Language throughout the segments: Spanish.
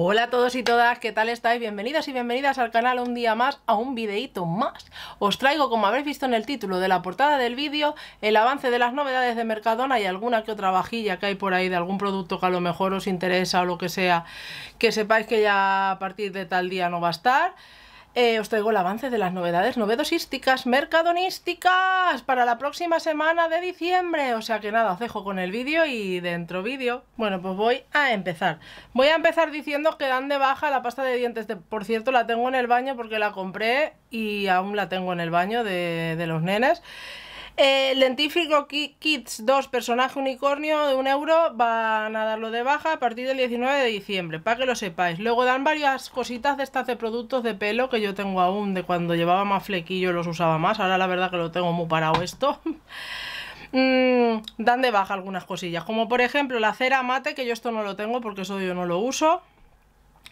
Hola a todos y todas, ¿qué tal estáis? Bienvenidas y bienvenidas al canal un día más, a un videíto más. Os traigo, como habréis visto en el título de la portada del vídeo, el avance de las novedades de Mercadona y alguna que otra vajilla que hay por ahí de algún producto que a lo mejor os interesa o lo que sea, que sepáis que ya a partir de tal día no va a estar. Eh, os traigo el avance de las novedades novedosísticas, mercadonísticas para la próxima semana de diciembre. O sea que nada, os dejo con el vídeo y dentro vídeo. Bueno, pues voy a empezar. Voy a empezar diciendo que dan de baja la pasta de dientes. De, por cierto, la tengo en el baño porque la compré y aún la tengo en el baño de, de los nenes. Eh, Lentífico Kids 2, personaje unicornio de un euro, van a darlo de baja a partir del 19 de diciembre, para que lo sepáis. Luego dan varias cositas de estas de productos de pelo que yo tengo aún, de cuando llevaba más flequillo los usaba más, ahora la verdad que lo tengo muy parado esto. Mm, dan de baja algunas cosillas, como por ejemplo la cera mate, que yo esto no lo tengo porque eso yo no lo uso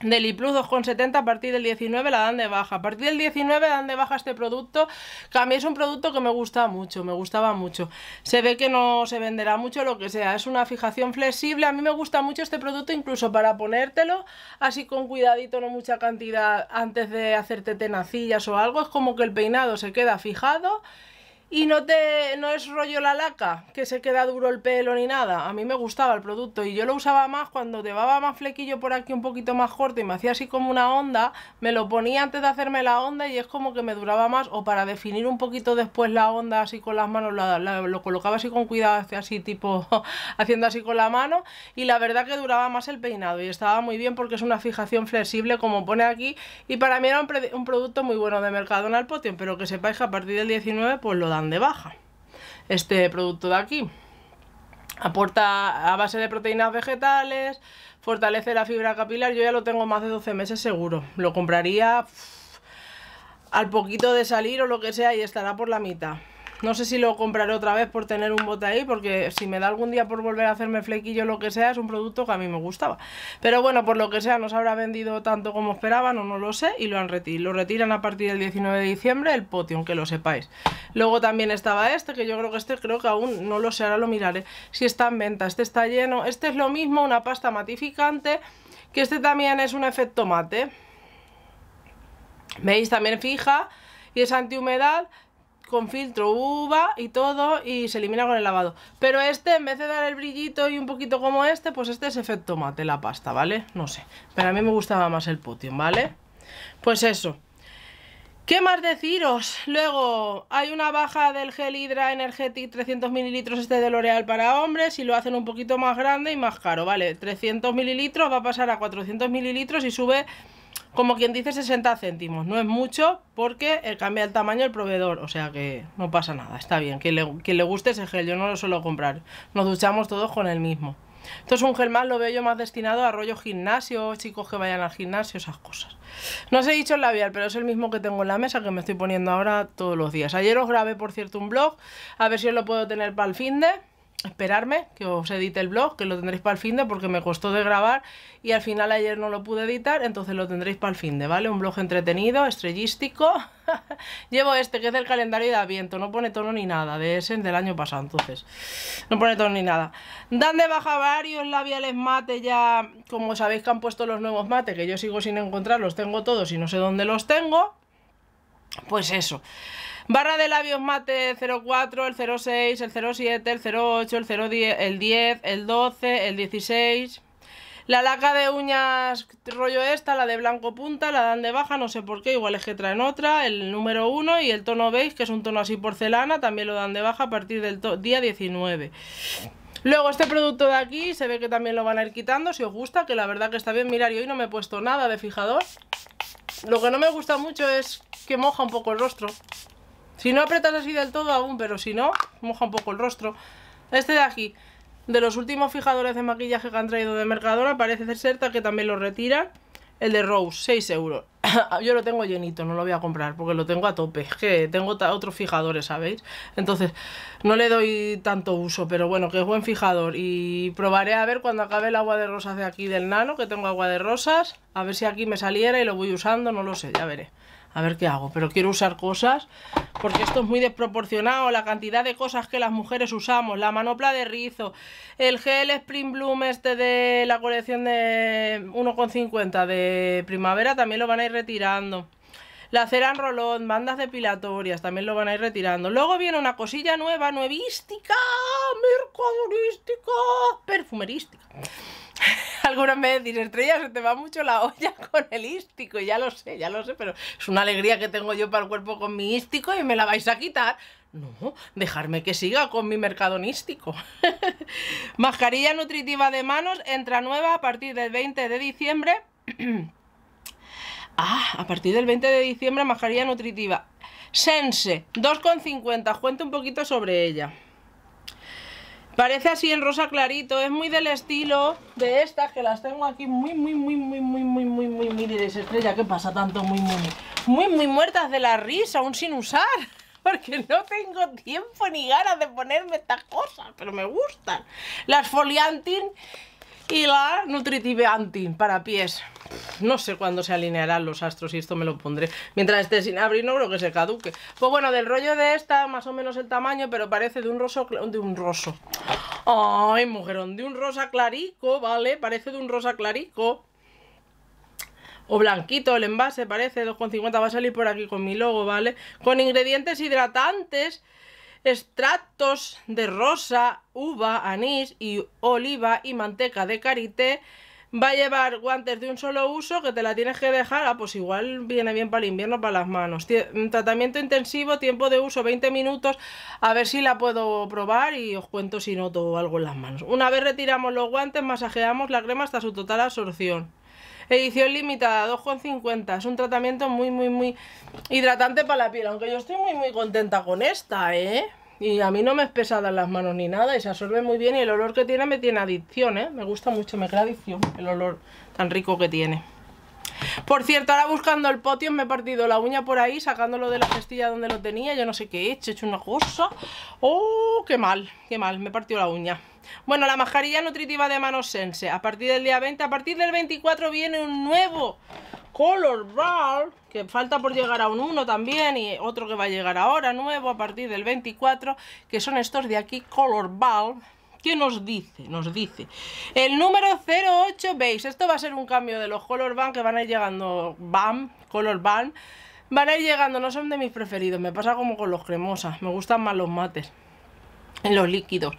del iPlus 2,70 a partir del 19 la dan de baja. A partir del 19 dan de baja este producto, que a mí es un producto que me gusta mucho, me gustaba mucho. Se ve que no se venderá mucho, lo que sea, es una fijación flexible. A mí me gusta mucho este producto incluso para ponértelo así con cuidadito, no mucha cantidad antes de hacerte tenacillas o algo. Es como que el peinado se queda fijado y no te no es rollo la laca, que se queda duro el pelo ni nada. A mí me gustaba el producto y yo lo usaba más cuando llevaba más flequillo por aquí un poquito más corto y me hacía así como una onda, me lo ponía antes de hacerme la onda y es como que me duraba más o para definir un poquito después la onda así con las manos, lo colocaba así con cuidado, así tipo haciendo así con la mano y la verdad que duraba más el peinado y estaba muy bien porque es una fijación flexible como pone aquí y para mí era un, producto muy bueno de Mercadona al Potion, pero que sepáis que a partir del 19 pues lo dan de baja. Este producto de aquí aporta a base de proteínas vegetales, fortalece la fibra capilar, yo ya lo tengo más de 12 meses seguro, lo compraría al poquito de salir o lo que sea y estará por la mitad. No sé si lo compraré otra vez por tener un bote ahí, porque si me da algún día por volver a hacerme flequillo o lo que sea, es un producto que a mí me gustaba. Pero bueno, por lo que sea, no se habrá vendido tanto como esperaban o no lo sé y lo han retirado. Lo retiran a partir del 19 de diciembre el potion, que lo sepáis. Luego también estaba este, que yo creo que este creo que aún no lo sé, ahora lo miraré. Si está en venta, este está lleno. Este es lo mismo, una pasta matificante, que este también es un efecto mate. ¿Veis? También fija y es antihumedad, con filtro uva y todo y se elimina con el lavado. Pero este, en vez de dar el brillito y un poquito como este, pues este es efecto mate la pasta, ¿vale? No sé, pero a mí me gustaba más el putin, ¿vale? Pues eso. ¿Qué más deciros? Luego, hay una baja del gel Hydra Energetic 300 mililitros este de L'Oreal para hombres y lo hacen un poquito más grande y más caro, ¿vale? 300 mililitros va a pasar a 400 mililitros y sube como quien dice 60 céntimos. No es mucho porque eh, cambia el tamaño el proveedor. O sea que no pasa nada, está bien. Que le, guste ese gel, yo no lo suelo comprar. Nos duchamos todos con el mismo. Esto es un gel más lo veo yo más destinado a rollo gimnasio, chicos que vayan al gimnasio, esas cosas. No os he dicho el labial, pero es el mismo que tengo en la mesa que me estoy poniendo ahora todos los días. Ayer os grabé, por cierto, un blog, a ver si os lo puedo tener para el fin de esperarme que os edite el blog, que lo tendréis para el fin de porque me costó de grabar y al final ayer no lo pude editar, entonces lo tendréis para el fin de, ¿vale? Un blog entretenido, estrellístico. Llevo este que es el calendario de aviento, no pone tono ni nada, de ese del año pasado, entonces no pone tono ni nada. Dan de baja varios labiales mate ya, como sabéis que han puesto los nuevos mate, que yo sigo sin encontrarlos, tengo todos y no sé dónde los tengo. Pues eso. Barra de labios mate 04, el 06, el 07, el 08, el el 10, el 12, el 16. La laca de uñas rollo esta, la de blanco punta, la dan de baja, no sé por qué, igual es que traen otra, el número 1 y el tono beige, que es un tono así porcelana, también lo dan de baja a partir del día 19. Luego este producto de aquí se ve que también lo van a ir quitando, si os gusta, que la verdad que está bien, mirar, y hoy no me he puesto nada de fijador. Lo que no me gusta mucho es que moja un poco el rostro. Si no apretas así del todo aún, pero si no, moja un poco el rostro. Este de aquí, de los últimos fijadores de maquillaje que han traído de Mercadona, parece ser que también lo retira. El de Rose, 6 euros. Yo lo tengo llenito, no lo voy a comprar porque lo tengo a tope. Es que tengo otros fijadores, ¿sabéis? Entonces, no le doy tanto uso, pero bueno, que es buen fijador. Y probaré a ver cuando acabe el agua de rosas de aquí del nano, que tengo agua de rosas. A ver si aquí me saliera y lo voy usando, no lo sé, ya veré. A ver qué hago, pero quiero usar cosas porque esto es muy desproporcionado, la cantidad de cosas que las mujeres usamos, la manopla de rizo, el gel Spring Bloom este de la colección de 1,50 de primavera también lo van a ir retirando. La cera en rolón, bandas depilatorias, también lo van a ir retirando. Luego viene una cosilla nueva, nuevística, mercadorística, perfumerística. Algunas me decís, estrella, se te va mucho la olla con el ístico. ya lo sé, ya lo sé, pero es una alegría que tengo yo para el cuerpo con mi ístico y me la vais a quitar. No, dejarme que siga con mi mercadonístico. Mascarilla nutritiva de manos entra nueva a partir del 20 de diciembre. ah, a partir del 20 de diciembre, mascarilla nutritiva. Sense, 2,50. Cuenta un poquito sobre ella. Parece así en rosa clarito, es muy del estilo de estas que las tengo aquí muy, muy, muy, muy, muy, muy, muy, muy, muy estrella ¿Qué pasa tanto? Muy, muy, muy, muy muertas de la risa, aún sin usar. Porque no tengo tiempo ni ganas de ponerme estas cosas, pero me gustan. Las foliantin y la Nutritive Anti para pies. No sé cuándo se alinearán los astros y esto me lo pondré. Mientras esté sin abrir no creo que se caduque. Pues bueno, del rollo de esta, más o menos el tamaño, pero parece de un roso... De un roso. Ay, mujerón, de un rosa clarico, ¿vale? Parece de un rosa clarico. O blanquito el envase, parece, 2,50 va a salir por aquí con mi logo, ¿vale? Con ingredientes hidratantes extractos de rosa, uva, anís y oliva y manteca de karité. Va a llevar guantes de un solo uso que te la tienes que dejar, ah, pues igual viene bien para el invierno para las manos. Mm, tratamiento intensivo, tiempo de uso 20 minutos, a ver si la puedo probar y os cuento si noto algo en las manos. Una vez retiramos los guantes, masajeamos la crema hasta su total absorción. Edición limitada, 2,50. Es un tratamiento muy, muy, muy hidratante para la piel. Aunque yo estoy muy, muy contenta con esta, ¿eh? Y a mí no me es pesada en las manos ni nada y se absorbe muy bien y el olor que tiene me tiene adicción, ¿eh? Me gusta mucho, me crea adicción el olor tan rico que tiene. Por cierto, ahora buscando el potio me he partido la uña por ahí, sacándolo de la cestilla donde lo tenía. Yo no sé qué he hecho, he hecho una cosa. ¡Oh, qué mal! ¡Qué mal! Me he partido la uña. Bueno, la mascarilla nutritiva de Manosense, A partir del día 20, a partir del 24 viene un nuevo Color ball que falta por llegar a un 1 también y otro que va a llegar ahora nuevo a partir del 24, que son estos de aquí, Color Ball ¿Qué nos dice? Nos dice el número 08, veis, esto va a ser un cambio de los color van que van a ir llegando, bam, color van, van a ir llegando, no son de mis preferidos, me pasa como con los cremosas, me gustan más los mates, los líquidos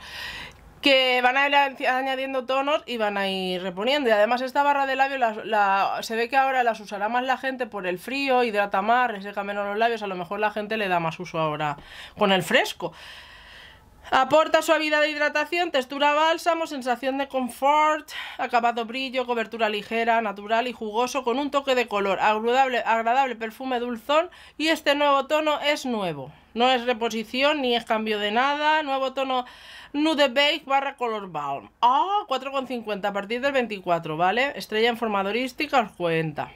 que van a ir añadiendo tonos y van a ir reponiendo. Y además esta barra de labios se ve que ahora las usará más la gente por el frío, hidrata más, reseca menos los labios, a lo mejor la gente le da más uso ahora con el fresco. Aporta suavidad de hidratación, textura bálsamo, sensación de confort, acabado brillo, cobertura ligera, natural y jugoso con un toque de color, agradable, agradable perfume dulzón y este nuevo tono es nuevo. No es reposición ni es cambio de nada. Nuevo tono Nude Bake barra Color Balm. Ah, oh, 4,50 a partir del 24, ¿vale? Estrella en formadorística, os cuenta.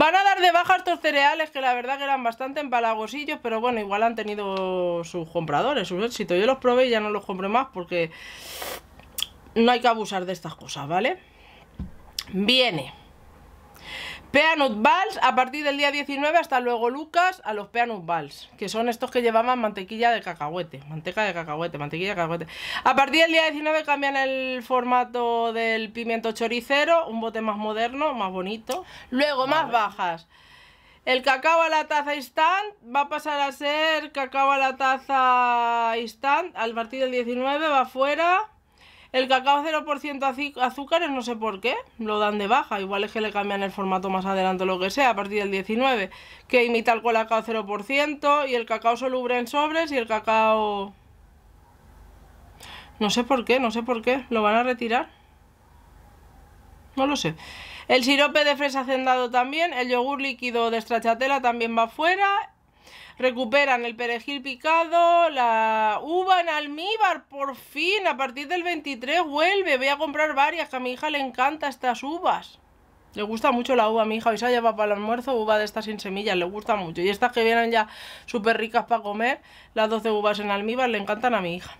Van a dar de baja estos cereales que la verdad que eran bastante empalagosillos, pero bueno, igual han tenido sus compradores, sus éxitos. Yo los probé y ya no los compré más porque no hay que abusar de estas cosas, ¿vale? Viene Peanut Balls, a partir del día 19 hasta luego Lucas, a los Peanut Balls, que son estos que llevaban mantequilla de cacahuete, manteca de cacahuete, mantequilla de cacahuete. A partir del día 19 cambian el formato del pimiento choricero, un bote más moderno, más bonito. Luego, más bajas. El cacao a la taza instant va a pasar a ser cacao a la taza instant, a partir del 19 va fuera... El cacao 0% azúcares, no sé por qué, lo dan de baja. Igual es que le cambian el formato más adelante, lo que sea, a partir del 19. Que imita el colacao 0% y el cacao soluble en sobres y el cacao... No sé por qué, no sé por qué. ¿Lo van a retirar? No lo sé. El sirope de fresa hacendado también, el yogur líquido de stracciatella también va fuera Recuperan el perejil picado, la uva en almíbar, por fin, a partir del 23 vuelve. Voy a comprar varias, que a mi hija le encanta estas uvas. Le gusta mucho la uva, mi hija hoy se lleva para el almuerzo uva de estas sin semillas, le gusta mucho. Y estas que vienen ya súper ricas para comer, las 12 uvas en almíbar, le encantan a mi hija.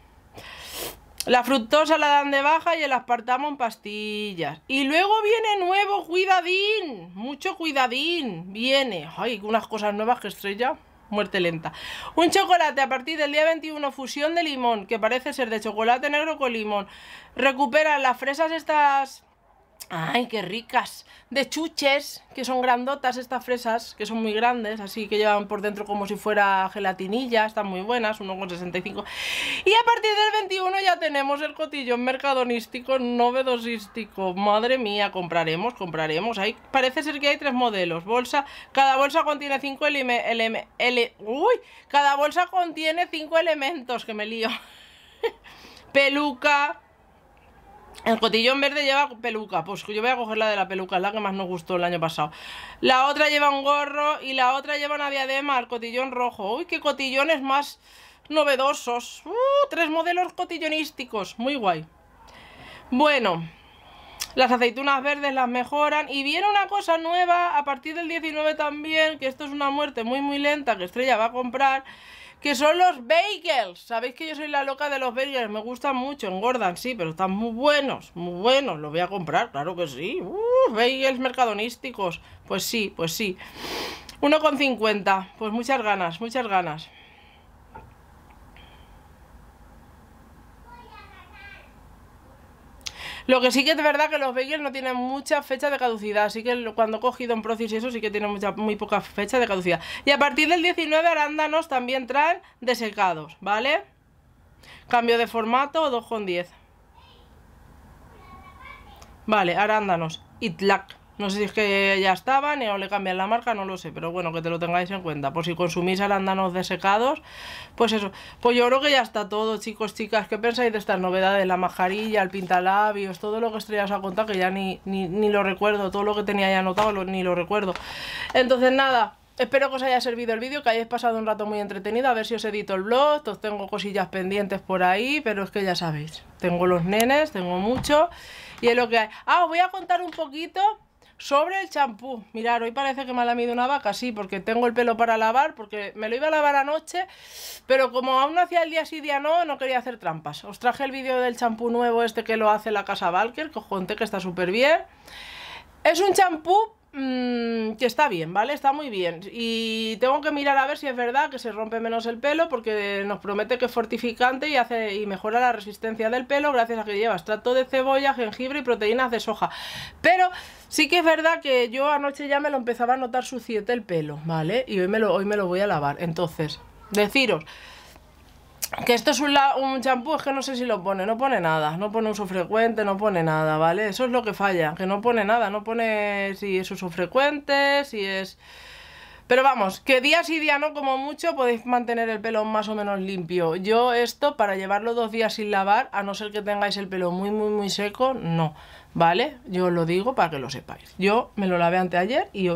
La fructosa la dan de baja y el aspartamo en pastillas. Y luego viene nuevo, cuidadín, mucho cuidadín. Viene, ay, unas cosas nuevas que estrella muerte lenta. Un chocolate a partir del día 21, fusión de limón, que parece ser de chocolate negro con limón. Recupera las fresas estas ¡Ay, qué ricas! De chuches, que son grandotas estas fresas, que son muy grandes, así que llevan por dentro como si fuera gelatinilla, están muy buenas, 1,65. Y a partir del 21 ya tenemos el cotillón mercadonístico novedosístico. Madre mía, compraremos, compraremos. parece ser que hay tres modelos. Bolsa, cada bolsa contiene cinco 5 uy, cada bolsa contiene cinco elementos, que me lío. Peluca, el cotillón verde lleva peluca, pues yo voy a coger la de la peluca, es la que más nos gustó el año pasado. La otra lleva un gorro y la otra lleva una diadema, el cotillón rojo. Uy, qué cotillones más novedosos. Uh, tres modelos cotillonísticos, muy guay. Bueno, las aceitunas verdes las mejoran y viene una cosa nueva a partir del 19 también, que esto es una muerte muy muy lenta que Estrella va a comprar que son los bagels. Sabéis que yo soy la loca de los bagels, me gustan mucho, engordan, sí, pero están muy buenos, muy buenos. Los voy a comprar, claro que sí. Uh, bagels mercadonísticos. Pues sí, pues sí. uno con 1,50. Pues muchas ganas, muchas ganas. Lo que sí que es verdad que los bagels no tienen mucha fecha de caducidad, así que cuando he cogido en Procis y eso sí que tiene mucha, muy poca fecha de caducidad. Y a partir del 19 arándanos también traen desecados, ¿vale? Cambio de formato, 2,10. Vale, arándanos. tlac. No sé si es que ya estaban y eh, o le cambian la marca, no lo sé, pero bueno, que te lo tengáis en cuenta. Por si consumís alándanos desecados, pues eso. Pues yo creo que ya está todo, chicos, chicas. ¿Qué pensáis de estas novedades? La majarilla, el pintalabios, todo lo que os a os que ya ni, lo recuerdo, todo lo que tenía ya anotado ni lo recuerdo. Entonces, nada. Espero que os haya servido el vídeo, que hayáis pasado un rato muy entretenido, a ver si os edito el blog, os tengo cosillas pendientes por ahí, pero es que ya sabéis, tengo los nenes, tengo mucho, y es lo que hay. Ah, os voy a contar un poquito sobre el champú, mirar, hoy parece que me ha lamido una vaca, sí, porque tengo el pelo para lavar, porque me lo iba a lavar anoche, pero como aún hacía el día sí, día no, no quería hacer trampas. Os traje el vídeo del champú nuevo este que lo hace la casa Valker, que os que está súper bien. Es un champú Mm, que está bien, ¿vale? Está muy bien. Y tengo que mirar a ver si es verdad que se rompe menos el pelo porque nos promete que es fortificante y, hace, y mejora la resistencia del pelo gracias a que lleva extracto de cebolla, jengibre y proteínas de soja. Pero sí que es verdad que yo anoche ya me lo empezaba a notar suciete el pelo, ¿vale? Y hoy me hoy me lo voy a lavar. Entonces, deciros... Que esto es un, champú, es que no sé si lo pone, no pone nada, no pone uso frecuente, no pone nada, ¿vale? Eso es lo que falla, que no pone nada, no pone si es uso frecuente, si es... Pero vamos, que día y día no, como mucho, podéis mantener el pelo más o menos limpio. Yo esto, para llevarlo dos días sin lavar, a no ser que tengáis el pelo muy, muy, muy seco, no, ¿vale? Yo os lo digo para que lo sepáis. Yo me lo lavé anteayer y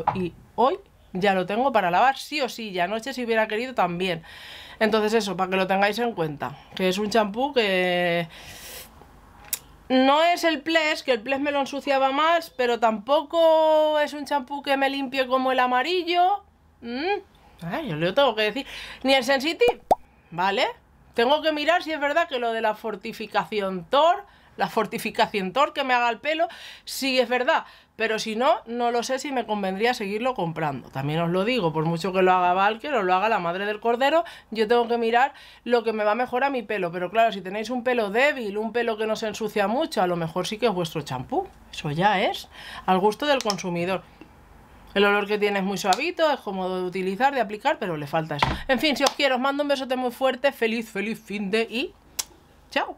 hoy ya lo tengo para lavar sí o sí, ya anoche si hubiera querido también. Entonces eso, para que lo tengáis en cuenta, que es un champú que... No es el Ples, que el Ples me lo ensuciaba más, pero tampoco es un champú que me limpie como el amarillo. Ah, yo le tengo que decir. Ni el Sensitive, ¿vale? Tengo que mirar si es verdad que lo de la fortificación Thor, la fortificación Thor que me haga el pelo, si es verdad pero si no, no lo sé si me convendría seguirlo comprando. También os lo digo, por mucho que lo haga Valker o lo haga la madre del cordero, yo tengo que mirar lo que me va mejor a mi pelo. Pero claro, si tenéis un pelo débil, un pelo que no se ensucia mucho, a lo mejor sí que es vuestro champú. Eso ya es al gusto del consumidor. El olor que tiene es muy suavito, es cómodo de utilizar, de aplicar, pero le falta eso. En fin, si os quiero, os mando un besote muy fuerte, feliz, feliz fin de y chao.